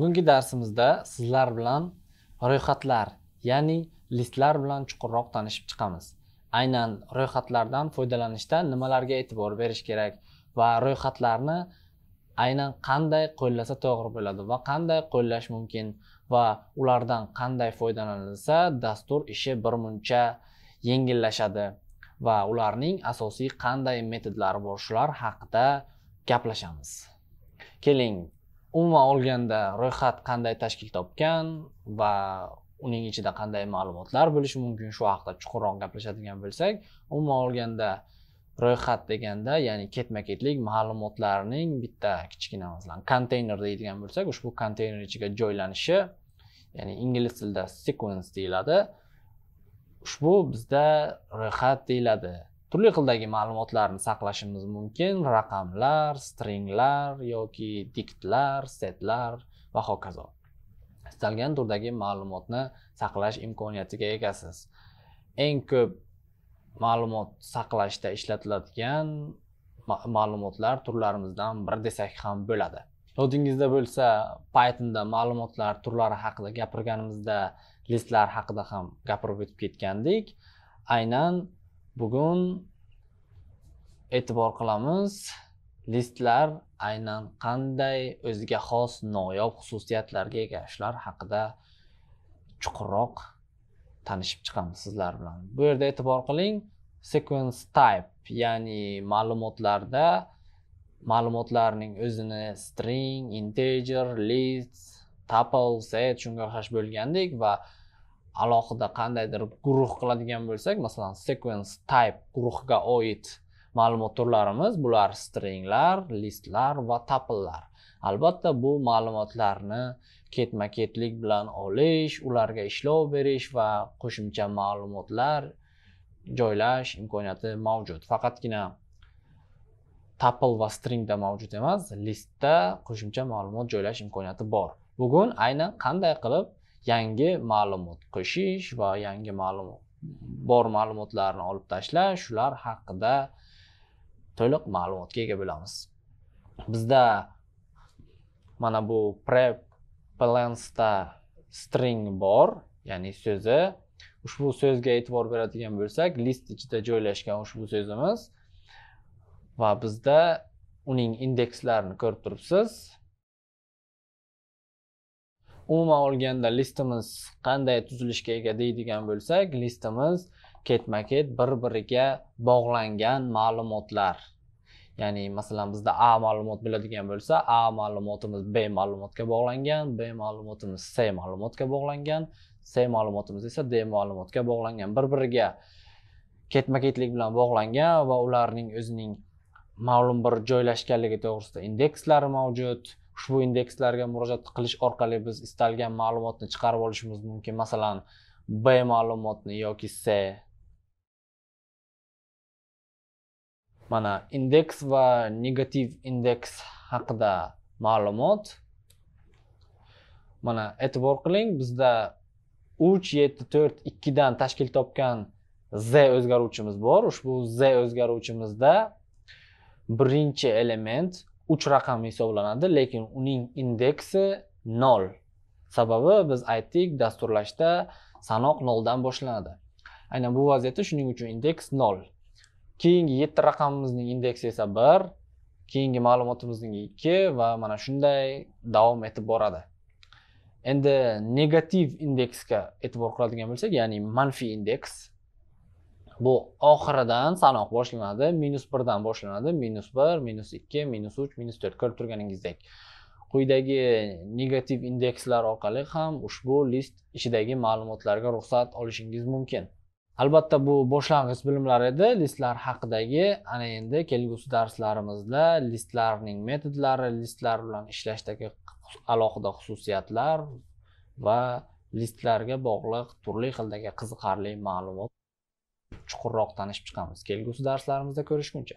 bugungi darsimizda sizlar bilan ro'yxatlar ya'ni listlar bilan chuqurroq tanishib chiqamiz aynan ro'yxatlardan foydalanishda nimalarga e'tibor berish kerak va ro'yxatlarni aynan qanday qo'llasa to'g'ri bo'ladi va qanday qo'llash mumkin va ulardan qanday foydalanilsa dastur ishi birmuncha yengillashadi va ularning asosiy qanday metodlari bor shular haqida gaplashamiz keling umuman olganda ro'yxat qanday tashkil topgan va uning ichida qanday ma'lumotlar bo'lishi mumkin shu haqida chuqurroq gaplashadigan bo'lsak umuman olganda ro'yxat deganda ya'ni ketma ketlik ma'lumotlarning bitta kichkina masalan konteyner deydigan bo'lsak ushbu konteyner ichiga joylanishi ya'ni ingliz tilida sequence deyiladi ushbu bizda ro'yxat deyiladi turli xildagi ma'lumotlarni saqlashimiz mumkin raqamlar stringlar yoki diktlar setlar va hokazo istalgan turdagi ma'lumotni saqlash imkoniyatiga egasiz eng ko'p ma'lumot saqlashda ishlatiladigan ma'lumotlar turlarimizdan biri desak ham bo'ladi yodingizda bo'lsa pythonda ma'lumotlar turlari haqida gapirganimizda listlar haqida ham gapirib o'tib ketgandik aynan bugun e'tibor qilamiz listlar aynan qanday o'ziga xos noyob xususiyatlarga ega shular haqida chuqurroq tanishib chiqamiz sizlar bilan bu yerda e'tibor qiling sequence type ya'ni ma'lumotlarda ma'lumotlarning o'zini string integer list tuple set shunga o'xshash bo'lgandek va alohida qandaydir guruh qiladigan bo'lsak masalan sequence type guruhiga oid ma'lumot turlarimiz bular stringlar listlar va tapllar albatta bu ma'lumotlarni ketma ketlik bilan olish ularga ishlov berish va qo'shimcha ma'lumotlar joylash imkoniyati mavjud faqatgina tuple va stringda mavjud emas listda qo'shimcha ma'lumot joylash imkoniyati bor bugun aynan qanday qilib yangi ma'lumot qo'shish va yangi ma'lumot bor ma'lumotlarni olib tashlash shular haqida to'liq ma'lumotga ega bo'lamiz bizda mana bu prep string bor ya'ni so'zi ushbu so'zga e'tibor beradigan bo'lsak list ichida joylashgan ushbu so'zimiz va bizda uning indekslarini ko'rib turibsiz umuman olganda listimiz qanday tuzilishga ega deydigan bo'lsak listimiz ketma ket bir biriga bog'langan ma'lumotlar ya'ni masalan bizda a ma'lumot biladigan bo'lsa a ma'lumotimiz b ma'lumotga bog'langan b ma'lumotimiz c ma'lumotga bog'langan c ma'lumotimiz esa d ma'lumotga bog'langan bir biriga ketma ketlik bilan bog'langan va ularning o'zining ma'lum bir joylashganligi to'g'risida indekslari mavjud ushbu indekslarga murojaat qilish orqali biz istalgan ma'lumotni chiqarib olishimiz mumkin masalan b ma'lumotni yoki c mana indeks va negativ indeks haqida ma'lumot mana e'tibor qiling bizda uch yetti to'rt ikkidan tashkil topgan z o'zgaruvchimiz bor ushbu z o'zgaruvchimizda birinchi element uch raqam hisoblanadi lekin uning indeksi nol sababi biz aytdik dasturlashda sanoq noldan boshlanadi aynan bu vaziyatda shuning uchun indeks nol keyingi yetti raqamimizning indeksi esa bir keyingi ma'lumotimizning ikki va mana shunday davom etib boradi endi negativ indeksga e'tibor qiladigan bo'lsak ya'ni manfiy indeks bu oxiridan sanoq boshlanadi minus birdan boshlanadi minus bir minus ikki minus uch minus to'rt ko'rib turganingizdek quyidagi negativ indekslar orqali ham ushbu list ichidagi ma'lumotlarga ruxsat olishingiz mumkin albatta bu boshlang'ich bilimlar edi listlar haqidagi ana endi kelgusi darslarimizda listlarning metodlari listlar bilan ishlashdagi alohida xususiyatlar va listlarga bog'liq turli xildagi qiziqarli ma'lumot chuqurroq tanishib chiqamiz kelgusi darslarimizda ko'rishguncha